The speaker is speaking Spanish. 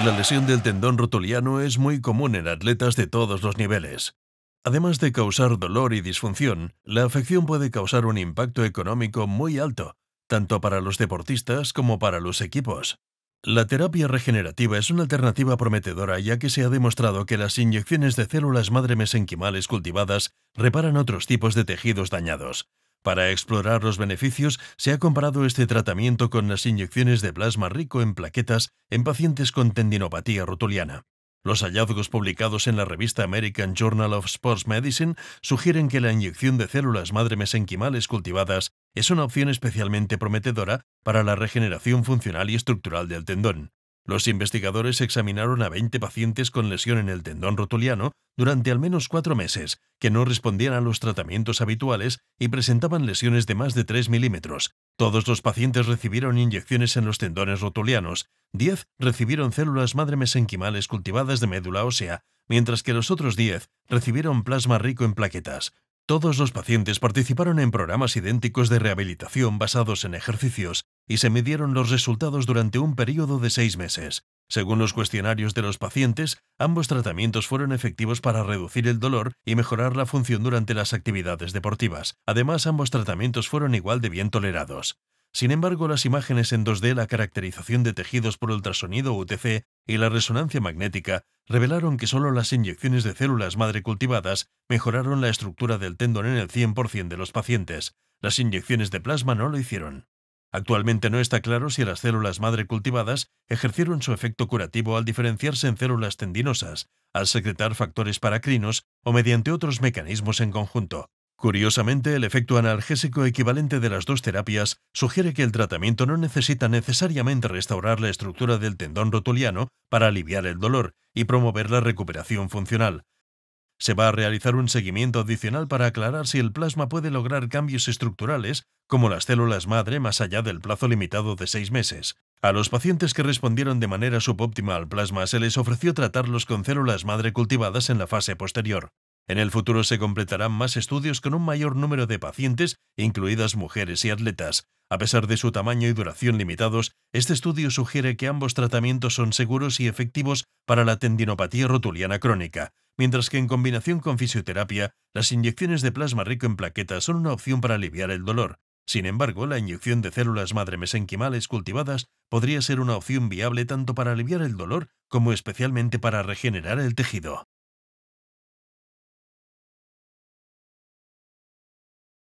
La lesión del tendón rotuliano es muy común en atletas de todos los niveles. Además de causar dolor y disfunción, la afección puede causar un impacto económico muy alto, tanto para los deportistas como para los equipos. La terapia regenerativa es una alternativa prometedora ya que se ha demostrado que las inyecciones de células madre mesenquimales cultivadas reparan otros tipos de tejidos dañados, para explorar los beneficios, se ha comparado este tratamiento con las inyecciones de plasma rico en plaquetas en pacientes con tendinopatía rotuliana. Los hallazgos publicados en la revista American Journal of Sports Medicine sugieren que la inyección de células madre mesenquimales cultivadas es una opción especialmente prometedora para la regeneración funcional y estructural del tendón. Los investigadores examinaron a 20 pacientes con lesión en el tendón rotuliano durante al menos cuatro meses, que no respondían a los tratamientos habituales y presentaban lesiones de más de 3 milímetros. Todos los pacientes recibieron inyecciones en los tendones rotulianos, 10 recibieron células madre mesenquimales cultivadas de médula ósea, mientras que los otros 10 recibieron plasma rico en plaquetas. Todos los pacientes participaron en programas idénticos de rehabilitación basados en ejercicios y se midieron los resultados durante un periodo de seis meses. Según los cuestionarios de los pacientes, ambos tratamientos fueron efectivos para reducir el dolor y mejorar la función durante las actividades deportivas. Además, ambos tratamientos fueron igual de bien tolerados. Sin embargo, las imágenes en 2D, la caracterización de tejidos por ultrasonido UTC y la resonancia magnética revelaron que solo las inyecciones de células madre cultivadas mejoraron la estructura del tendón en el 100% de los pacientes. Las inyecciones de plasma no lo hicieron. Actualmente no está claro si las células madre cultivadas ejercieron su efecto curativo al diferenciarse en células tendinosas, al secretar factores paracrinos o mediante otros mecanismos en conjunto. Curiosamente, el efecto analgésico equivalente de las dos terapias sugiere que el tratamiento no necesita necesariamente restaurar la estructura del tendón rotuliano para aliviar el dolor y promover la recuperación funcional. Se va a realizar un seguimiento adicional para aclarar si el plasma puede lograr cambios estructurales, como las células madre, más allá del plazo limitado de seis meses. A los pacientes que respondieron de manera subóptima al plasma se les ofreció tratarlos con células madre cultivadas en la fase posterior. En el futuro se completarán más estudios con un mayor número de pacientes, incluidas mujeres y atletas. A pesar de su tamaño y duración limitados, este estudio sugiere que ambos tratamientos son seguros y efectivos para la tendinopatía rotuliana crónica, mientras que en combinación con fisioterapia, las inyecciones de plasma rico en plaquetas son una opción para aliviar el dolor. Sin embargo, la inyección de células madre mesenquimales cultivadas podría ser una opción viable tanto para aliviar el dolor como especialmente para regenerar el tejido.